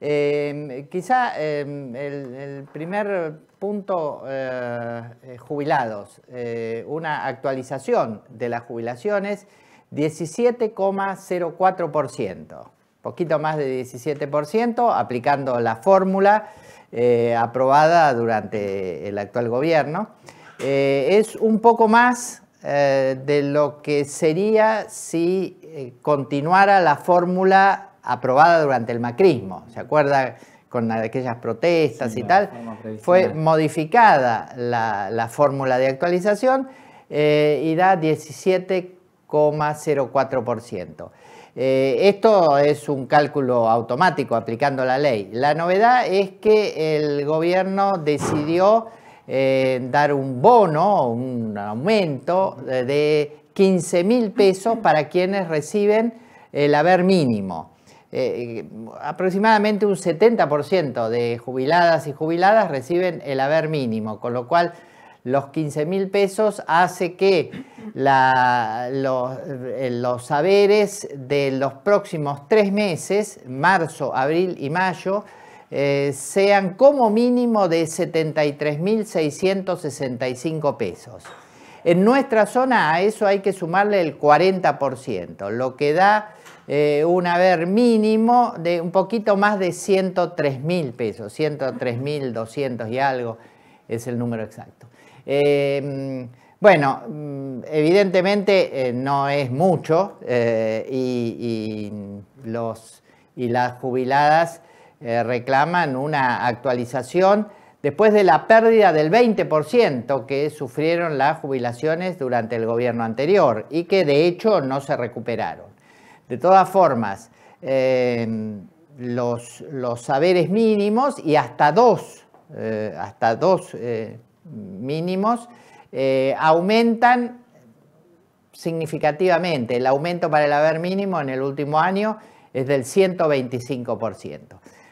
Em, quizá em, el, primer punto, eh, eh, jubilados, eh, una actualización de las jubilaciones, 17,04%, poquito más de 17%, aplicando la fórmula aprobada durante el actual gobierno. es un poco más de lo que sería si continuara la fórmula aprobada durante el macrismo, ¿se acuerda? Con aquellas protestas y tal, fue modificada la, fórmula de actualización eh, y da 17,04%. Eh, esto es un cálculo automático aplicando la ley. La novedad es que el gobierno decidió eh, dar un bono, un aumento de 15 mil pesos para quienes reciben el haber mínimo. Eh, aproximadamente un 70% de jubiladas y jubiladas reciben el haber mínimo, con lo cual los 15 mil pesos hace que eh, los, haberes saberes de los próximos tres meses, marzo, abril y mayo, eh, sean como mínimo de 73.665 pesos. En nuestra zona a eso hay que sumarle el 40%, lo que da eh, un haber mínimo de un poquito más de 103 mil pesos, 103 mil 200 y algo es el número exacto. Eh, bueno, mm, evidentemente eh, no es mucho y, los, y, las jubiladas reclaman una actualización después de la pérdida del 20% que sufrieron las jubilaciones durante el gobierno anterior y que de hecho no se recuperaron. De todas formas, eh, los, los, saberes mínimos y hasta dos, eh, hasta eh, mínimos aumentan significativamente. El aumento para el haber mínimo en el último año es del 125%.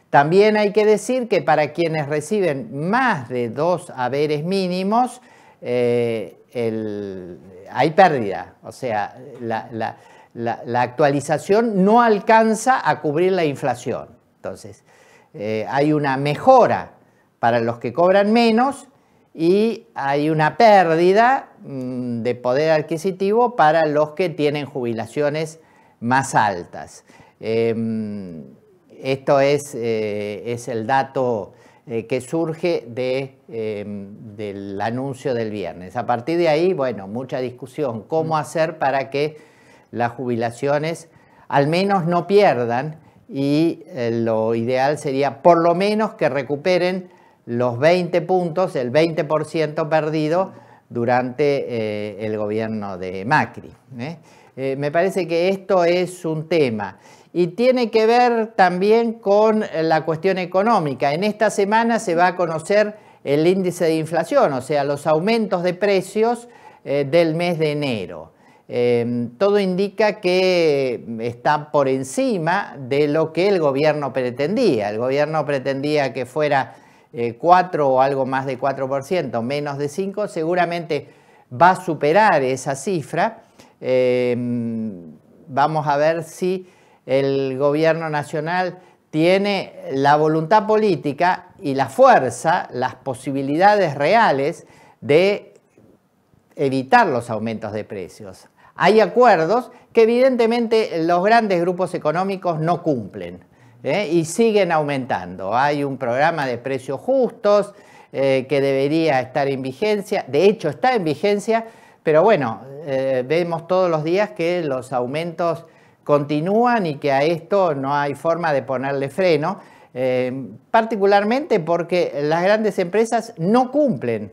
También hay que decir que para quienes reciben más de dos haberes mínimos, hay pérdida. O sea, la la, actualización no alcanza a cubrir la inflación. Entonces, eh, hay una mejora para los que cobran menos y hay una pérdida mm, de poder adquisitivo para los que tienen jubilaciones más altas. Em, esto eh, es, el dato eh, que surge em, del anuncio del viernes. A partir de ahí, bueno, mucha discusión, cómo mm. hacer para que las jubilaciones al menos no pierdan y eh, lo ideal sería por lo menos que recuperen los 20 puntos, el 20% perdido durante eh, el gobierno de Macri. ¿eh? me parece que esto es un tema y tiene que ver también con la cuestión económica. En esta semana se va a conocer el índice de inflación, o sea, los aumentos de precios del mes de enero. Em, todo indica que está por encima de lo que el gobierno pretendía. El gobierno pretendía que fuera 4 eh, o algo más de 4%, menos de 5, seguramente va a superar esa cifra. Em, vamos a ver si el gobierno nacional tiene la voluntad política y la fuerza, las posibilidades reales de evitar los aumentos de precios hay acuerdos que evidentemente los grandes grupos económicos no cumplen ¿eh? y siguen aumentando. Hay un programa de precios justos eh, que debería estar en vigencia, de hecho está en vigencia, pero bueno, eh, vemos todos los días que los aumentos continúan y que a esto no hay forma de ponerle freno, particularmente porque las grandes empresas no cumplen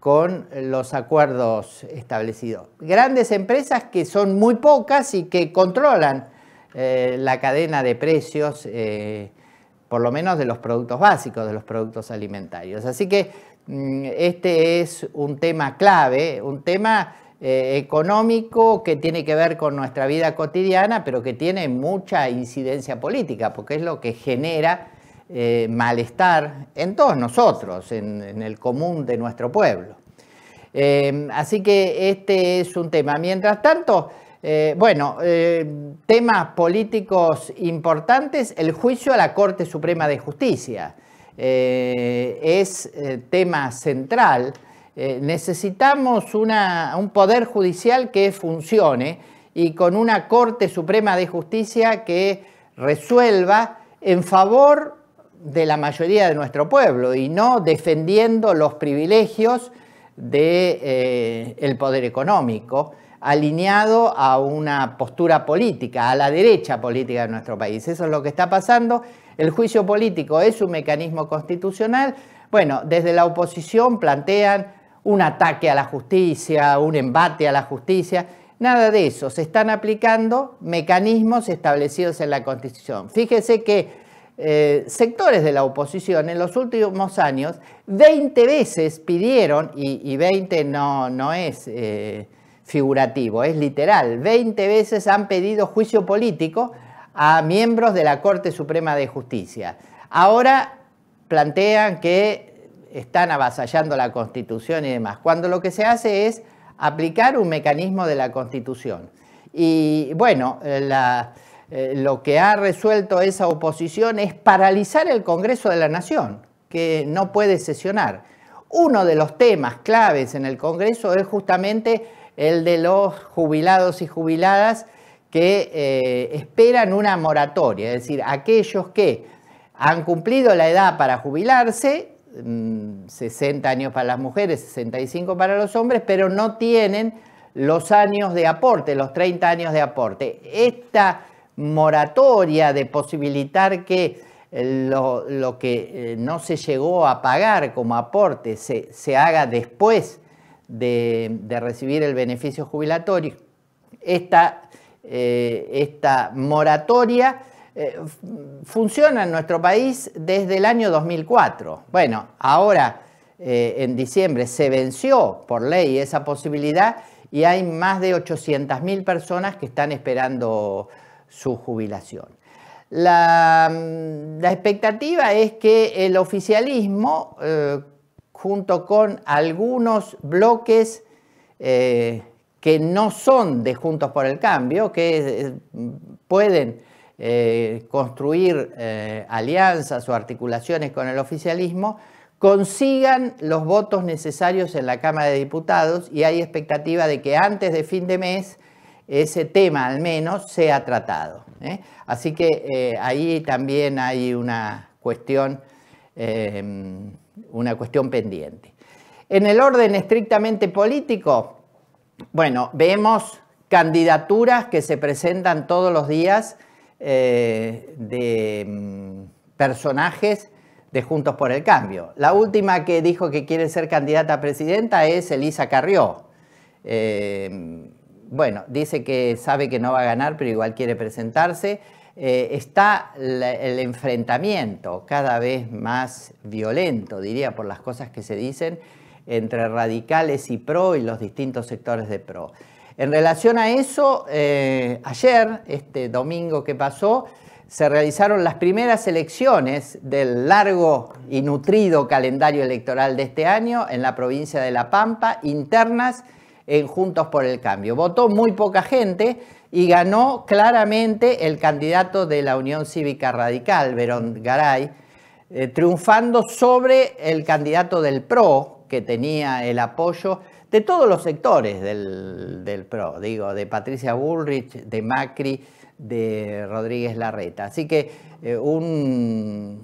con los acuerdos establecidos. Grandes empresas que son muy pocas y que controlan eh, la cadena de precios, eh, por lo menos de los productos básicos, de los productos alimentarios. Así que mm, este es un tema clave, un tema eh, económico que tiene que ver con nuestra vida cotidiana, pero que tiene mucha incidencia política, porque es lo que genera eh, malestar en todos nosotros, en, el común de nuestro pueblo. Eh, así que este es un tema. Mientras tanto, eh, bueno, temas políticos importantes, el juicio a la Corte Suprema de Justicia es tema central. necesitamos un poder judicial que funcione y con una Corte Suprema de Justicia que resuelva en favor de la mayoría de nuestro pueblo y no defendiendo los privilegios del de, eh, el poder económico alineado a una postura política, a la derecha política de nuestro país. Eso es lo que está pasando. El juicio político es un mecanismo constitucional. Bueno, desde la oposición plantean un ataque a la justicia, un embate a la justicia. Nada de eso. Se están aplicando mecanismos establecidos en la Constitución. Fíjese que eh, sectores de la oposición en los últimos años 20 veces pidieron, y, 20 no, no es eh, figurativo, es literal, 20 veces han pedido juicio político a miembros de la Corte Suprema de Justicia. Ahora plantean que están avasallando la Constitución y demás, cuando lo que se hace es aplicar un mecanismo de la Constitución. Y bueno, eh, la, eh, lo que ha resuelto esa oposición es paralizar el Congreso de la Nación, que no puede sesionar. Uno de los temas claves en el Congreso es justamente el de los jubilados y jubiladas que eh, esperan una moratoria, es decir, aquellos que han cumplido la edad para jubilarse, 60 mm, años para las mujeres, 65 para los hombres, pero no tienen los años de aporte, los 30 años de aporte. Esta moratoria, de posibilitar que eh, lo, que eh, no se llegó a pagar como aporte se, haga después de, recibir el beneficio jubilatorio. Esta, eh, esta moratoria funciona en nuestro país desde el año 2004. Bueno, ahora en diciembre se venció por ley esa posibilidad y hay más de 800.000 personas que están esperando su jubilación. Mm, la, expectativa es que el oficialismo, eh, junto con algunos bloques eh, que no son de Juntos por el Cambio, que eh, pueden construir alianzas o articulaciones con el oficialismo, consigan los votos necesarios en la Cámara de Diputados y hay expectativa de que antes de fin de mes ese tema al menos sea tratado. ¿eh? Así que eh, ahí también hay una cuestión, em, una cuestión pendiente. En el orden estrictamente político, bueno, vemos candidaturas que se presentan todos los días eh, de em, personajes de Juntos por el Cambio. La última que dijo que quiere ser candidata a presidenta es Elisa Carrió. Em, bueno, dice que sabe que no va a ganar, pero igual quiere presentarse. Eh, está el enfrentamiento cada vez más violento, diría, por las cosas que se dicen, entre radicales y pro y los distintos sectores de pro. En relación a eso, eh, ayer, este domingo que pasó, se realizaron las primeras elecciones del largo y nutrido calendario electoral de este año en la provincia de La Pampa, internas en Juntos por el Cambio. Votó muy poca gente y ganó claramente el candidato de la Unión Cívica Radical, Verón Garay, eh, triunfando sobre el candidato del PRO, que tenía el apoyo de todos los sectores del, PRO, digo, de Patricia Bullrich, de Macri, de Rodríguez Larreta. Así que eh, una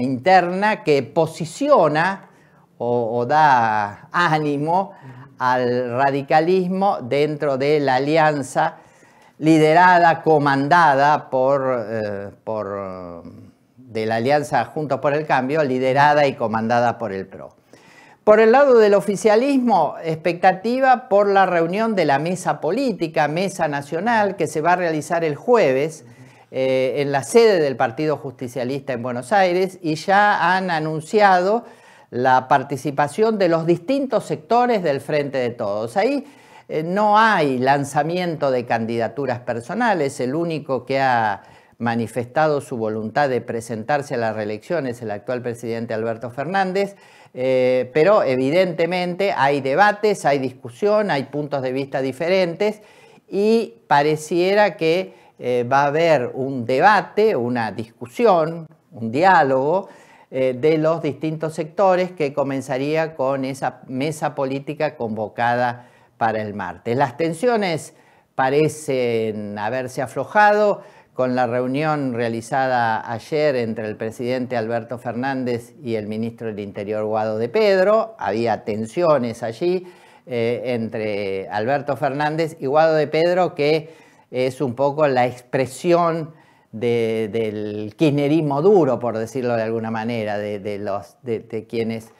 interna que posiciona o, o da ánimo al radicalismo dentro de la alianza liderada, comandada eh, por, de la alianza Juntos por el Cambio, liderada y comandada por el PRO. Por el lado del oficialismo, expectativa por la reunión de la mesa política, mesa nacional, que se va a realizar el jueves eh, en la sede del Partido Justicialista en Buenos Aires y ya han anunciado la participación de los distintos sectores del Frente de Todos. Ahí eh, no hay lanzamiento de candidaturas personales, el único que ha manifestado su voluntad de presentarse a las reelección es el actual presidente Alberto Fernández, eh, pero evidentemente hay debates, hay discusión, hay puntos de vista diferentes y pareciera que eh, va a haber un debate, una discusión, un diálogo eh, de los distintos sectores que comenzaría con esa mesa política convocada para el martes. Las tensiones parecen haberse aflojado con la reunión realizada ayer entre el presidente Alberto Fernández y el ministro del Interior Guado de Pedro. Había tensiones allí eh, entre Alberto Fernández y Guado de Pedro, que es un poco la expresión de, del kirchnerismo duro, por decirlo de alguna manera, de, los, de, quienes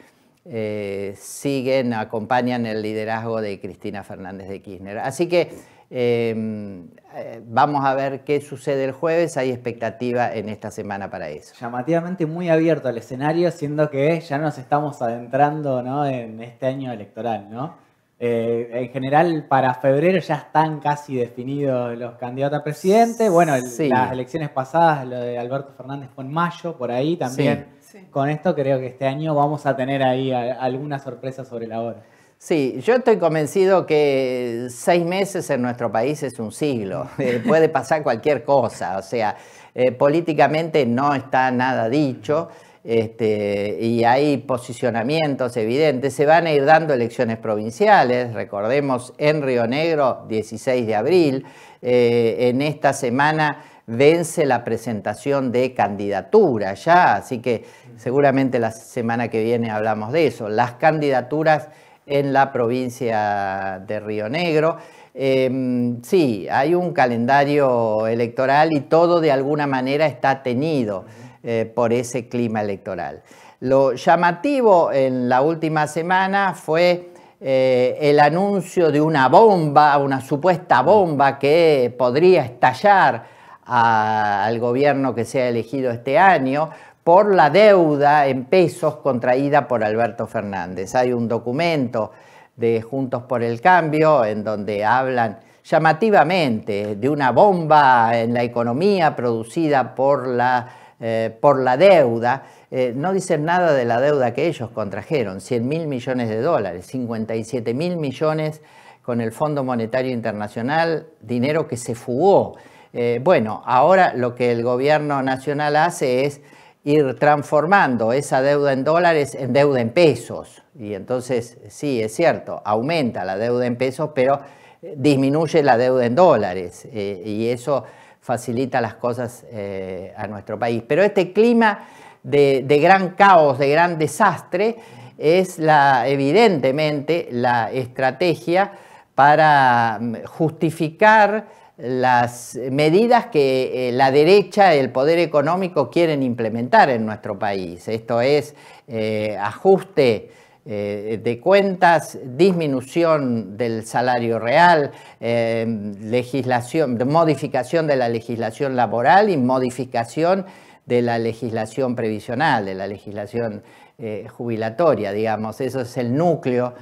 eh, siguen, acompañan el liderazgo de Cristina Fernández de Kirchner. Así que em, eh, vamos a ver qué sucede el jueves. Hay expectativa en esta semana para eso. Llamativamente muy abierto al escenario, siendo que ya nos estamos adentrando en este año electoral, ¿no? Eh, en general, para febrero ya están casi definidos los candidatos a presidente. Bueno, las elecciones pasadas, lo de Alberto Fernández fue en mayo, por ahí también. Con esto creo que este año vamos a tener ahí alguna sorpresa sobre la hora. Sí, yo estoy convencido que seis meses en nuestro país es un siglo. Eh, puede pasar cualquier cosa. O sea, eh, políticamente no está nada dicho. Este, y hay posicionamientos evidentes, se van a ir dando elecciones provinciales, recordemos en Río Negro 16 de abril, eh, en esta semana vence la presentación de candidatura ya, así que seguramente la semana que viene hablamos de eso, las candidaturas en la provincia de Río Negro. Em, sí, hay un calendario electoral y todo de alguna manera está tenido. Eh, por ese clima electoral. Lo llamativo en la última semana fue eh, el anuncio de una bomba, una supuesta bomba que podría estallar al gobierno que sea elegido este año por la deuda en pesos contraída por Alberto Fernández. Hay un documento de Juntos por el Cambio en donde hablan llamativamente de una bomba en la economía producida por la eh, por la deuda, eh, no dicen nada de la deuda que ellos contrajeron, 100 mil millones de dólares, 57 mil millones con el Fondo Monetario Internacional, dinero que se fugó. Eh, bueno, ahora lo que el gobierno nacional hace es ir transformando esa deuda en dólares en deuda en pesos. Y entonces, sí, es cierto, aumenta la deuda en pesos, pero disminuye la deuda en dólares. y eso facilita las cosas eh, a nuestro país. Pero este clima de, gran caos, de gran desastre, es la, evidentemente la estrategia para mm, justificar las medidas que eh, la derecha, y el poder económico quieren implementar en nuestro país. Esto es eh, ajuste eh, de cuentas, disminución del salario real, eh, legislación, modificación de la legislación laboral y modificación de la legislación previsional, de la legislación eh, jubilatoria, digamos. Eso es el núcleo,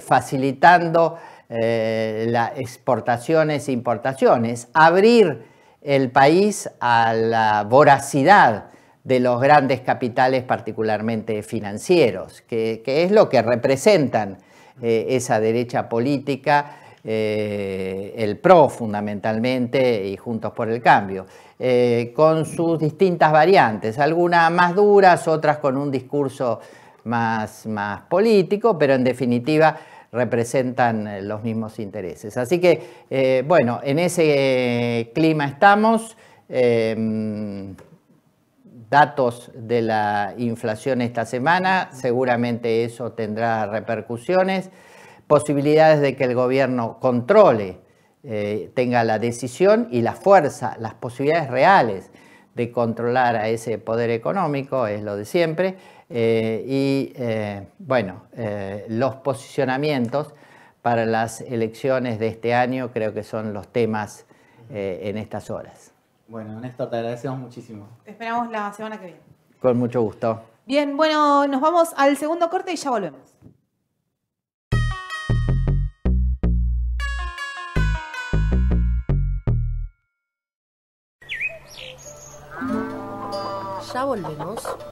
facilitando las exportaciones e importaciones, abrir el país a la voracidad de los grandes capitales, particularmente financieros, que, es lo que representan eh, esa derecha política, eh, el PRO fundamentalmente y Juntos por el Cambio, eh, con sus distintas variantes, algunas más duras, otras con un discurso más, más político, pero en definitiva representan los mismos intereses. Así que, bueno, en ese clima estamos datos de la inflación esta semana, seguramente eso tendrá repercusiones, posibilidades de que el gobierno controle, eh, tenga la decisión y la fuerza, las posibilidades reales de controlar a ese poder económico, es lo de siempre, eh, y eh, bueno, los posicionamientos para las elecciones de este año creo que son los temas en estas horas. Bueno, Néstor, te agradecemos muchísimo. Te esperamos la semana que viene. Con mucho gusto. Bien, bueno, nos vamos al segundo corte y ya volvemos. Ya volvemos.